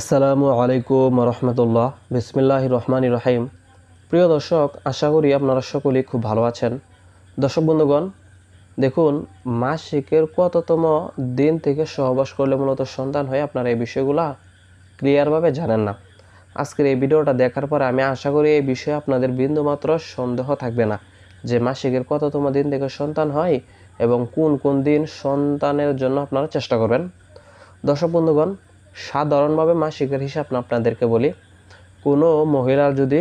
আসসালামু আলাইকুম রহমতুল্লাহ বিসমিল্লাহ রহমান রহিম প্রিয় দর্শক আশা করি আপনারা সকলেই খুব ভালো আছেন দর্শক বন্ধুগণ দেখুন মাসিকের কততম দিন থেকে সহবাস করলে মূলত সন্তান হয়ে আপনারা এই বিষয়গুলা ক্লিয়ারভাবে জানেন না আজকের এই ভিডিওটা দেখার পরে আমি আশা করি এই বিষয়ে আপনাদের বিন্দুমাত্র সন্দেহ থাকবে না যে মাসিকের কততম দিন থেকে সন্তান হয় এবং কোন কোন দিন সন্তানের জন্য আপনারা চেষ্টা করবেন দর্শক বন্ধুগণ সাধারণভাবে মাসিকের হিসাব না আপনাদেরকে বলি কোনো মহিলার যদি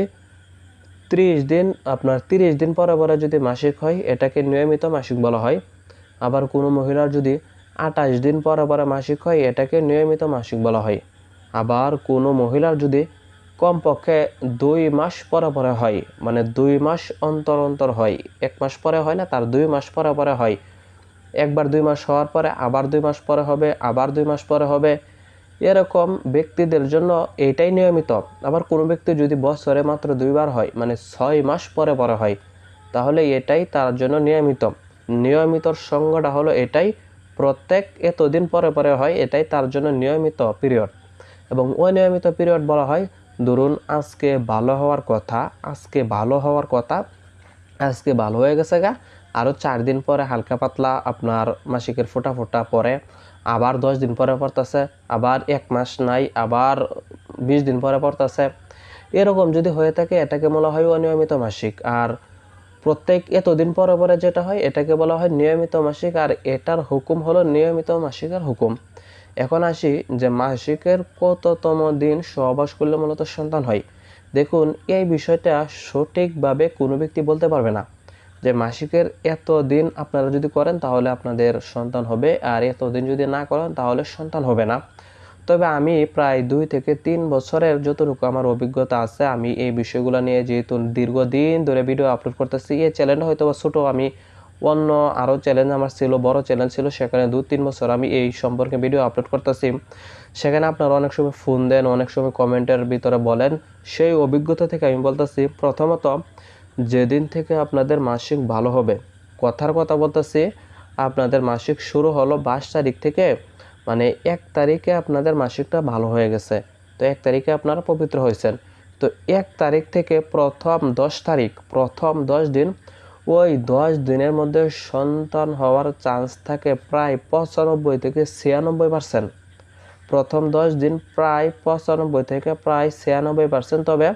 ত্রিশ দিন আপনার তিরিশ দিন পরে পরে যদি মাসিক হয় এটাকে নিয়মিত মাসিক বলা হয় আবার কোনো মহিলার যদি আটাশ দিন পরে পরে মাসিক হয় এটাকে নিয়মিত মাসিক বলা হয় আবার কোনো মহিলার যদি কমপক্ষে দুই মাস পরে পরে হয় মানে দুই মাস অন্তর অন্তর হয় এক মাস পরে হয় না তার দুই মাস পরে পরে হয় একবার দুই মাস হওয়ার পরে আবার দুই মাস পরে হবে আবার দুই মাস পরে হবে এরকম ব্যক্তিদের জন্য এটাই নিয়মিত আবার কোনো ব্যক্তি যদি বছরে মাত্র দুইবার হয় মানে ছয় মাস পরে পরে হয় তাহলে এটাই তার জন্য নিয়মিত নিয়মিতর সংজ্ঞাটা হলো এটাই প্রত্যেক এতদিন পরে পরে হয় এটাই তার জন্য নিয়মিত পিরিয়ড এবং অনিয়মিত পিরিয়ড বলা হয় ধরুন আজকে ভালো হওয়ার কথা আজকে ভালো হওয়ার কথা আজকে ভালো হয়ে গেছে গা আরও চার দিন পরে হালকা পাতলা আপনার মাসিকের ফোটা ফোটা পরে আবার দশ দিন পরে পড়তেছে আবার এক মাস নাই আবার বিশ দিন পরে পড়তেছে এরকম যদি হয়ে থাকে এটাকে বলা হয় অনিয়মিত মাসিক আর প্রত্যেক এতদিন পরে পরে যেটা হয় এটাকে বলা হয় নিয়মিত মাসিক আর এটার হুকুম হলো নিয়মিত মাসিকের হুকুম এখন আসি যে মাসিকের কততম দিন সহবাস করলে মূলত সন্তান হয় দেখুন এই বিষয়টা সঠিকভাবে কোনো ব্যক্তি বলতে পারবে না যে মাসিকের এত দিন আপনারা যদি করেন তাহলে আপনাদের সন্তান হবে আর এত দিন যদি না করেন তাহলে সন্তান হবে না তবে আমি প্রায় দুই থেকে তিন বছরের যতটুকু আমার অভিজ্ঞতা আছে আমি এই বিষয়গুলো নিয়ে যেহেতু দীর্ঘদিন ধরে ভিডিও আপলোড করতেছি এই চ্যানেলটা হয়তো বা ছোটো আমি অন্য আরও চ্যালেঞ্জ আমার ছিল বড় চ্যালেঞ্জ ছিল সেখানে দু তিন বছর আমি এই সম্পর্কে ভিডিও আপলোড করতেছি সেখানে আপনারা অনেক সময় ফোন দেন অনেক সময় কমেন্টের ভিতরে বলেন সেই অভিজ্ঞতা থেকে আমি বলতেছি প্রথমত যেদিন থেকে আপনাদের মাসিক ভালো হবে কথার কথা বলতেছি আপনাদের মাসিক শুরু হলো বাইশ তারিখ থেকে মানে এক তারিখে আপনাদের মাসিকটা ভালো হয়ে গেছে তো এক তারিখে আপনারা পবিত্র হয়েছেন তো এক তারিখ থেকে প্রথম দশ তারিখ প্রথম দশ দিন ওই দশ দিনের মধ্যে সন্তান হওয়ার চান্স থাকে প্রায় পঁচানব্বই থেকে ছিয়ানব্বই পার্সেন্ট প্রথম দশ দিন প্রায় পঁচানব্বই থেকে প্রায় ছিয়ানব্বই পার্সেন্ট তবে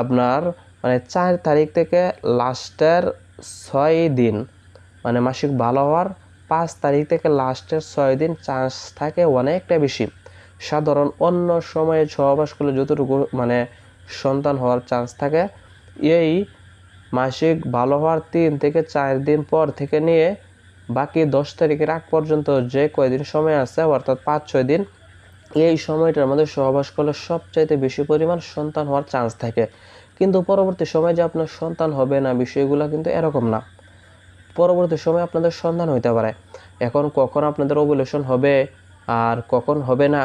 আপনার মানে চার তারিখ থেকে লাস্টের ছয় দিন মানে মাসিক ভালো হওয়ার পাঁচ তারিখ থেকে লাস্টের ছয় দিন চান্স থাকে অনেকটা বেশি সাধারণ অন্য সময়ে সহবাস করলে যতটুকু মানে সন্তান হওয়ার চান্স থাকে এই মাসিক ভালো হওয়ার তিন থেকে চার দিন পর থেকে নিয়ে বাকি দশ তারিখের আগ পর্যন্ত যে কয়দিন সময় আছে অর্থাৎ পাঁচ ছয় দিন এই সময়টার মধ্যে সহবাস করলে সবচাইতে বেশি পরিমাণ সন্তান হওয়ার চান্স থাকে কিন্তু পরবর্তী সময় যে আপনার সন্তান হবে না বিষয়গুলো কিন্তু এরকম না পরবর্তী সময় আপনাদের সন্ধান হইতে পারে এখন কখন আপনাদের অবলেশন হবে আর কখন হবে না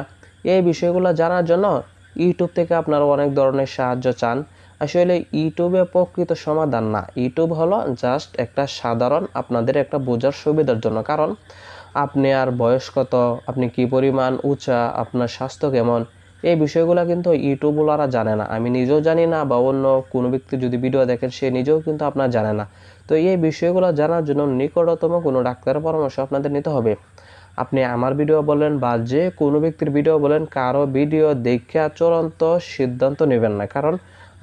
এই বিষয়গুলো জানার জন্য ইউটিউব থেকে আপনারা অনেক ধরনের সাহায্য চান আসলে ইউটিউবে প্রকৃত সমাধান না ইউটিউব হলো জাস্ট একটা সাধারণ আপনাদের একটা বোঝার সুবিধার জন্য কারণ আপনি আর বয়স কত আপনি কি পরিমাণ উঁচা আপনার স্বাস্থ্য কেমন এই বিষয়গুলো কিন্তু ইউটিউবওয়ালারা জানে না আমি নিজেও জানি না বা অন্য কোনো ব্যক্তি যদি ভিডিও দেখেন সে নিজেও কিন্তু আপনার জানে না তো এই বিষয়গুলো জানার জন্য নিকটতম কোনো ডাক্তারের পরামর্শ আপনাদের নিতে হবে আপনি আমার ভিডিও বলেন বা যে কোনো ব্যক্তির ভিডিও বলেন কারো ভিডিও দেখে চূড়ান্ত সিদ্ধান্ত নেবেন না কারণ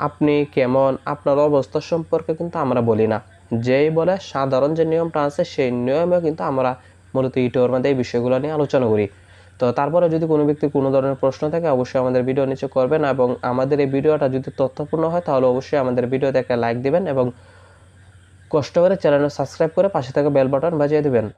আপনি কেমন আপনার অবস্থা সম্পর্কে কিন্তু আমরা বলি না যেই বলে সাধারণ যে নিয়মটা আছে সেই নিয়মেও কিন্তু আমরা মূলত ইউটিউবের মধ্যে এই বিষয়গুলো নিয়ে আলোচনা করি তো তারপরে যদি কোনো ব্যক্তি কোনো ধরনের প্রশ্ন থাকে অবশ্যই আমাদের ভিডিও নিচে করবেন এবং আমাদের এই ভিডিওটা যদি তথ্যপূর্ণ হয় তাহলে অবশ্যই আমাদের ভিডিওতে একটা লাইক দিবেন এবং কষ্ট করে চ্যানেলটা সাবস্ক্রাইব করে পাশে থাকা বেল বাটন বাজিয়ে দেবেন